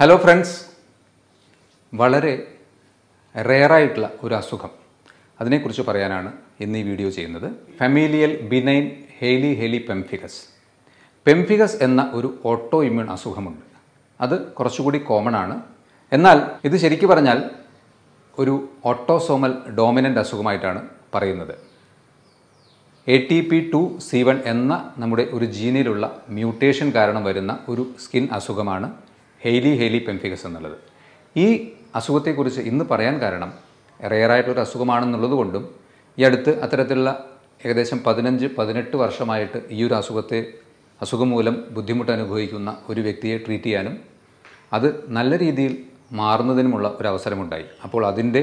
hello friends വളരെ റെയറായിട്ടുള്ള ഒരു അസുഖം അതിനെക്കുറിച്ച് പറയാനാണ് ഇന്ന് ഈ വീഡിയോ ചെയ്യുന്നത് familial benign Hailey Hailey pemphigus pemphigus എന്ന ഒരു ഓട്ടോ ഇമ്മ്യൂൺ അസുഖമുണ്ട് അത് കുറച്ചുകൂടി കോമൺ ആണ് എന്നാൽ ഇത് ശരിക്കു പറഞ്ഞാൽ ഒരു ഓട്ടോസോമൽ ഡോമിനൻ്റ് അസുഖമായിട്ടാണ് പറയുന്നത് A T P two C one എന്ന നമ്മുടെ ഒരു ജീനിലുള്ള മ്യൂട്ടേഷൻ കാരണം വരുന്ന ഒരു സ്കിൻ അസുഖമാണ് ഹെയ്ലി ഹെയ്ലി പെംഫിഗസ് എന്നുള്ളത് ഈ അസുഖത്തെക്കുറിച്ച് ഇന്ന് പറയാൻ കാരണം റെയറായിട്ടൊരു അസുഖമാണെന്നുള്ളത് കൊണ്ടും ഈ അടുത്ത് അത്തരത്തിലുള്ള ഏകദേശം പതിനഞ്ച് പതിനെട്ട് വർഷമായിട്ട് ഈ ഒരു അസുഖത്തെ അസുഖം മൂലം ബുദ്ധിമുട്ട് അനുഭവിക്കുന്ന ഒരു വ്യക്തിയെ ട്രീറ്റ് ചെയ്യാനും അത് നല്ല രീതിയിൽ മാറുന്നതിനുമുള്ള ഒരു അവസരമുണ്ടായി അപ്പോൾ അതിൻ്റെ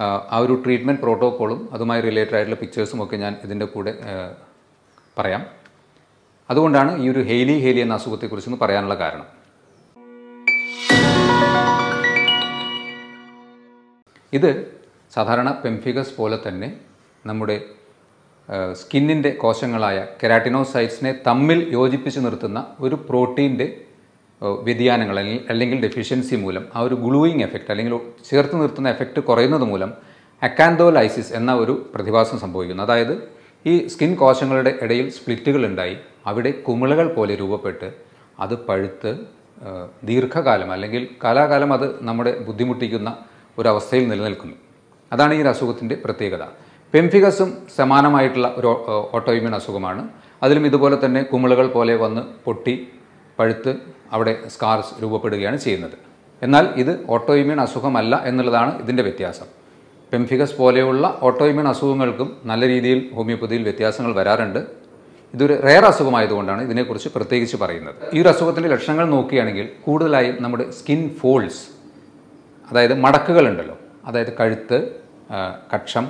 ആ ഒരു ട്രീറ്റ്മെൻറ്റ് പ്രോട്ടോക്കോളും അതുമായി റിലേറ്റഡ് ആയിട്ടുള്ള പിക്ചേഴ്സും ഒക്കെ ഞാൻ ഇതിൻ്റെ കൂടെ പറയാം അതുകൊണ്ടാണ് ഈ ഒരു ഹെയ്ലി ഹെയ്ലി എന്ന അസുഖത്തെക്കുറിച്ച് പറയാനുള്ള കാരണം ഇത് സാധാരണ പെംഫിഗസ് പോലെ തന്നെ നമ്മുടെ സ്കിന്നിൻ്റെ കോശങ്ങളായ കെരാട്ടിനോസൈറ്റ്സിനെ തമ്മിൽ യോജിപ്പിച്ച് നിർത്തുന്ന ഒരു പ്രോട്ടീൻ്റെ വ്യതിയാനങ്ങൾ അല്ലെങ്കിൽ അല്ലെങ്കിൽ ഡെഫിഷ്യൻസി മൂലം ആ ഒരു ഗ്ലൂയിങ് എഫക്റ്റ് അല്ലെങ്കിൽ ചേർത്ത് നിർത്തുന്ന എഫക്റ്റ് കുറയുന്നത് മൂലം അക്കാന്തോലൈസിസ് എന്ന ഒരു പ്രതിഭാസം സംഭവിക്കുന്നു അതായത് ഈ സ്കിൻ കോശങ്ങളുടെ ഇടയിൽ സ്പ്ലിറ്റുകൾ ഉണ്ടായി അവിടെ കുമിളകൾ പോലെ രൂപപ്പെട്ട് അത് പഴുത്ത് ദീർഘകാലം അല്ലെങ്കിൽ കാലാകാലം അത് നമ്മുടെ ബുദ്ധിമുട്ടിക്കുന്ന ഒരവസ്ഥയിൽ നിലനിൽക്കുന്നു അതാണ് ഈ ഒരു അസുഖത്തിൻ്റെ പ്രത്യേകത പെംഫിഗസും സമാനമായിട്ടുള്ള ഒരു ഓട്ടോയിമ്യൂൺ അസുഖമാണ് അതിലും ഇതുപോലെ തന്നെ കുമിളുകൾ പോലെ വന്ന് പൊട്ടി പഴുത്ത് അവിടെ സ്കാർസ് രൂപപ്പെടുകയാണ് ചെയ്യുന്നത് എന്നാൽ ഇത് ഓട്ടോയിമ്യൂൺ അസുഖമല്ല എന്നുള്ളതാണ് ഇതിൻ്റെ വ്യത്യാസം പെംഫിഗസ് പോലെയുള്ള ഓട്ടോയിമ്യൂൺ അസുഖങ്ങൾക്കും നല്ല രീതിയിൽ ഹോമിയോപ്പതിയിൽ വ്യത്യാസങ്ങൾ വരാറുണ്ട് ഇതൊരു റെയർ അസുഖമായതുകൊണ്ടാണ് ഇതിനെക്കുറിച്ച് പ്രത്യേകിച്ച് പറയുന്നത് ഈ ഒരു അസുഖത്തിൻ്റെ ലക്ഷണങ്ങൾ നോക്കുകയാണെങ്കിൽ കൂടുതലായും നമ്മുടെ സ്കിൻ ഫോൾസ് അതായത് മടക്കുകളുണ്ടല്ലോ അതായത് കഴുത്ത് കക്ഷം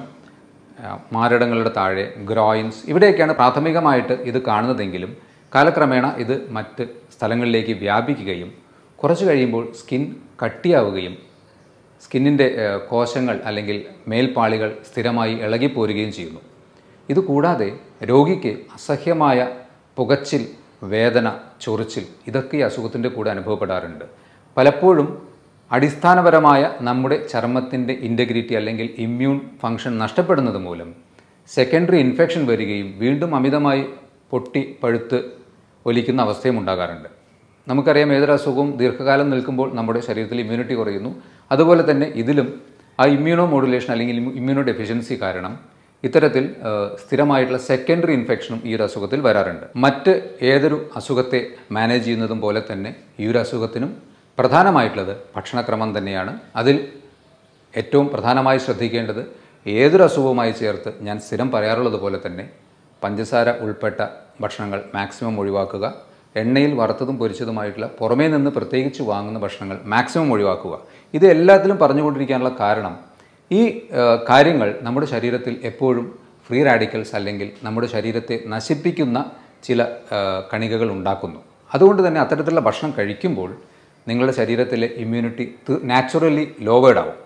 മാരടങ്ങളുടെ താഴെ ഗ്രോയിൻസ് ഇവിടെയൊക്കെയാണ് പ്രാഥമികമായിട്ട് ഇത് കാണുന്നതെങ്കിലും കാലക്രമേണ ഇത് മറ്റ് സ്ഥലങ്ങളിലേക്ക് വ്യാപിക്കുകയും കുറച്ച് കഴിയുമ്പോൾ സ്കിൻ കട്ടിയാവുകയും സ്കിന്നിൻ്റെ കോശങ്ങൾ അല്ലെങ്കിൽ മേൽപ്പാളികൾ സ്ഥിരമായി ഇളകിപ്പോരുകയും ചെയ്യുന്നു ഇത് കൂടാതെ രോഗിക്ക് അസഹ്യമായ പുകച്ചിൽ വേദന ചൊറിച്ചിൽ ഇതൊക്കെ ഈ അസുഖത്തിൻ്റെ കൂടെ അനുഭവപ്പെടാറുണ്ട് പലപ്പോഴും അടിസ്ഥാനപരമായ നമ്മുടെ ചർമ്മത്തിൻ്റെ ഇൻറ്റഗ്രിറ്റി അല്ലെങ്കിൽ ഇമ്മ്യൂൺ ഫങ്ഷൻ നഷ്ടപ്പെടുന്നത് മൂലം സെക്കൻഡറി ഇൻഫെക്ഷൻ വരികയും വീണ്ടും അമിതമായി പൊട്ടി പഴുത്ത് ഒലിക്കുന്ന അവസ്ഥയും ഉണ്ടാകാറുണ്ട് നമുക്കറിയാം ഏതൊരു അസുഖവും ദീർഘകാലം നിൽക്കുമ്പോൾ നമ്മുടെ ശരീരത്തിൽ ഇമ്മ്യൂണിറ്റി കുറയുന്നു അതുപോലെ തന്നെ ഇതിലും ആ ഇമ്മ്യൂണോ മോഡുലേഷൻ അല്ലെങ്കിൽ ഇമ്മ്യൂണോ ഡെഫിഷ്യൻസി കാരണം ഇത്തരത്തിൽ സ്ഥിരമായിട്ടുള്ള സെക്കൻഡറി ഇൻഫെക്ഷനും ഈ ഒരു അസുഖത്തിൽ വരാറുണ്ട് മറ്റ് ഏതൊരു അസുഖത്തെ മാനേജ് ചെയ്യുന്നതും പോലെ തന്നെ ഈ ഒരു അസുഖത്തിനും പ്രധാനമായിട്ടുള്ളത് ഭക്ഷണക്രമം തന്നെയാണ് അതിൽ ഏറ്റവും പ്രധാനമായി ശ്രദ്ധിക്കേണ്ടത് ഏതൊരു അസുഖവുമായി ചേർത്ത് ഞാൻ സ്ഥിരം പറയാറുള്ളത് പോലെ തന്നെ പഞ്ചസാര ഉൾപ്പെട്ട ഭക്ഷണങ്ങൾ മാക്സിമം ഒഴിവാക്കുക എണ്ണയിൽ വറുത്തതും പൊരിച്ചതുമായിട്ടുള്ള പുറമേ നിന്ന് പ്രത്യേകിച്ച് വാങ്ങുന്ന ഭക്ഷണങ്ങൾ മാക്സിമം ഒഴിവാക്കുക ഇത് എല്ലാത്തിലും പറഞ്ഞുകൊണ്ടിരിക്കാനുള്ള കാരണം ഈ കാര്യങ്ങൾ നമ്മുടെ ശരീരത്തിൽ എപ്പോഴും ഫ്രീ റാഡിക്കൽസ് അല്ലെങ്കിൽ നമ്മുടെ ശരീരത്തെ നശിപ്പിക്കുന്ന ചില കണികകൾ ഉണ്ടാക്കുന്നു അതുകൊണ്ട് തന്നെ അത്തരത്തിലുള്ള ഭക്ഷണം കഴിക്കുമ്പോൾ നിങ്ങളുടെ ശരീരത്തിലെ ഇമ്മ്യൂണിറ്റി നാച്ചുറലി ലോവേഡ് ആവും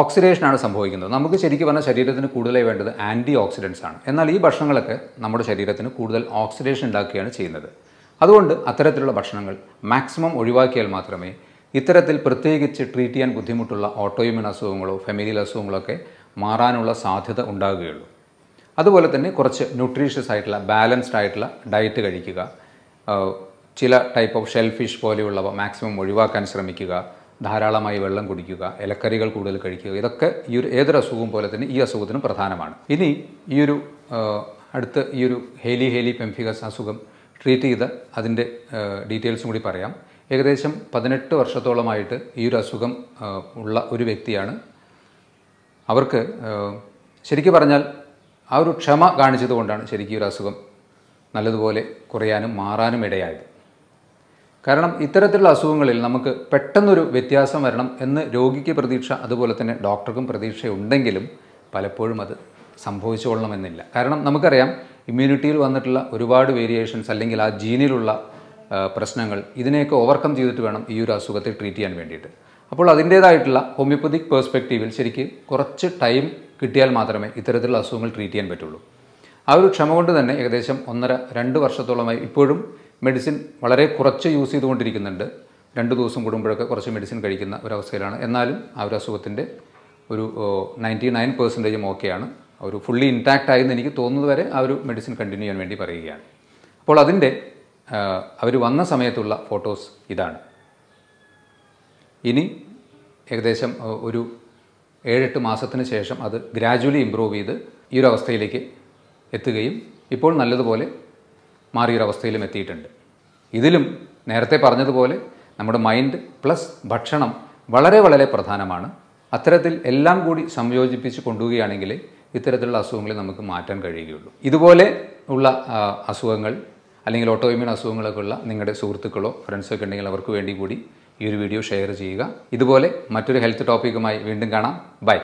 ഓക്സിഡേഷനാണ് സംഭവിക്കുന്നത് നമുക്ക് ശരിക്കും പറഞ്ഞാൽ ശരീരത്തിന് കൂടുതലായി വേണ്ടത് ആൻറ്റി ഓക്സിഡൻസ് ആണ് എന്നാൽ ഈ ഭക്ഷണങ്ങളൊക്കെ നമ്മുടെ ശരീരത്തിന് കൂടുതൽ ഓക്സിഡേഷൻ ഉണ്ടാക്കുകയാണ് ചെയ്യുന്നത് അതുകൊണ്ട് അത്തരത്തിലുള്ള ഭക്ഷണങ്ങൾ മാക്സിമം ഒഴിവാക്കിയാൽ മാത്രമേ ഇത്തരത്തിൽ പ്രത്യേകിച്ച് ട്രീറ്റ് ചെയ്യാൻ ബുദ്ധിമുട്ടുള്ള ഓട്ടോയിമ്യൂൺ അസുഖങ്ങളോ ഫെമിലിയൽ അസുഖങ്ങളോ ഒക്കെ മാറാനുള്ള സാധ്യത ഉണ്ടാകുകയുള്ളൂ അതുപോലെ തന്നെ കുറച്ച് ന്യൂട്രീഷ്യസ് ആയിട്ടുള്ള ബാലൻസ്ഡ് ആയിട്ടുള്ള ഡയറ്റ് കഴിക്കുക ചില ടൈപ്പ് ഓഫ് ഷെൽഫിഷ് പോലെയുള്ളവ മാക്സിമം ഒഴിവാക്കാൻ ശ്രമിക്കുക ധാരാളമായി വെള്ളം കുടിക്കുക ഇലക്കറികൾ കൂടുതൽ കഴിക്കുക ഇതൊക്കെ ഈ ഒരു ഏതൊരു അസുഖവും പോലെ തന്നെ ഈ അസുഖത്തിനും പ്രധാനമാണ് ഇനി ഈ ഒരു അടുത്ത ഈ ഒരു ഹേലി ഹേലി പെംഫിഗസ് അസുഖം ട്രീറ്റ് ചെയ്ത അതിൻ്റെ ഡീറ്റെയിൽസും കൂടി പറയാം ഏകദേശം പതിനെട്ട് വർഷത്തോളമായിട്ട് ഈ ഒരു അസുഖം ഉള്ള ഒരു വ്യക്തിയാണ് അവർക്ക് ശരിക്കും പറഞ്ഞാൽ ആ ഒരു ക്ഷമ കാണിച്ചതുകൊണ്ടാണ് ശരിക്കും ഈ ഒരു അസുഖം നല്ലതുപോലെ കുറയാനും മാറാനും ഇടയായത് കാരണം ഇത്തരത്തിലുള്ള അസുഖങ്ങളിൽ നമുക്ക് പെട്ടെന്നൊരു വ്യത്യാസം വരണം എന്ന് രോഗിക്ക് പ്രതീക്ഷ അതുപോലെ തന്നെ ഡോക്ടർക്കും പ്രതീക്ഷയുണ്ടെങ്കിലും പലപ്പോഴും അത് സംഭവിച്ചുകൊള്ളണമെന്നില്ല കാരണം നമുക്കറിയാം ഇമ്മ്യൂണിറ്റിയിൽ വന്നിട്ടുള്ള ഒരുപാട് വേരിയേഷൻസ് അല്ലെങ്കിൽ ആ ജീനിലുള്ള പ്രശ്നങ്ങൾ ഇതിനെയൊക്കെ ഓവർകം ചെയ്തിട്ട് വേണം ഈ ഒരു അസുഖത്തെ ട്രീറ്റ് ചെയ്യാൻ വേണ്ടിയിട്ട് അപ്പോൾ അതിൻ്റേതായിട്ടുള്ള ഹോമിയോപ്പതിക് പേഴ്സ്പെക്റ്റീവിൽ ശരിക്കും കുറച്ച് ടൈം കിട്ടിയാൽ മാത്രമേ ഇത്തരത്തിലുള്ള അസുഖങ്ങൾ ട്രീറ്റ് ചെയ്യാൻ പറ്റുള്ളൂ ആ ഒരു ക്ഷമ കൊണ്ട് തന്നെ ഏകദേശം ഒന്നര രണ്ട് വർഷത്തോളമായി ഇപ്പോഴും മെഡിസിൻ വളരെ കുറച്ച് യൂസ് ചെയ്തുകൊണ്ടിരിക്കുന്നുണ്ട് രണ്ട് ദിവസം കൂടുമ്പോഴൊക്കെ കുറച്ച് മെഡിസിൻ കഴിക്കുന്ന ഒരവസ്ഥയിലാണ് എന്നാലും ആ ഒരു അസുഖത്തിൻ്റെ ഒരു നയൻറ്റി നയൻ പെർസെൻറ്റേജും ഓക്കെയാണ് ഒരു ഫുള്ളി ഇൻടാക്റ്റ് ആയെന്ന് എനിക്ക് തോന്നുന്നത് വരെ ആ ഒരു മെഡിസിൻ കണ്ടിന്യൂ ചെയ്യാൻ വേണ്ടി പറയുകയാണ് അപ്പോൾ അതിൻ്റെ അവർ വന്ന സമയത്തുള്ള ഫോട്ടോസ് ഇതാണ് ഇനി ഏകദേശം ഒരു ഏഴെട്ട് മാസത്തിന് ശേഷം അത് ഗ്രാജുവലി ഇമ്പ്രൂവ് ചെയ്ത് ഈ ഒരു അവസ്ഥയിലേക്ക് എത്തുകയും ഇപ്പോൾ നല്ലതുപോലെ മാറിയൊരവസ്ഥയിലും എത്തിയിട്ടുണ്ട് ഇതിലും നേരത്തെ പറഞ്ഞതുപോലെ നമ്മുടെ മൈൻഡ് പ്ലസ് ഭക്ഷണം വളരെ വളരെ പ്രധാനമാണ് അത്തരത്തിൽ എല്ലാം കൂടി സംയോജിപ്പിച്ച് കൊണ്ടുപോവുകയാണെങ്കിൽ ഇത്തരത്തിലുള്ള അസുഖങ്ങളെ നമുക്ക് മാറ്റാൻ കഴിയുകയുള്ളൂ ഇതുപോലെ ഉള്ള അസുഖങ്ങൾ അല്ലെങ്കിൽ ഓട്ടോയിമ്യൂൺ അസുഖങ്ങളൊക്കെ ഉള്ള നിങ്ങളുടെ സുഹൃത്തുക്കളോ ഫ്രണ്ട്സൊക്കെ ഒക്കെ ഉണ്ടെങ്കിൽ അവർക്ക് വേണ്ടി കൂടി ഈ ഒരു വീഡിയോ ഷെയർ ചെയ്യുക ഇതുപോലെ മറ്റൊരു ഹെൽത്ത് ടോപ്പിക്കുമായി വീണ്ടും കാണാം ബൈ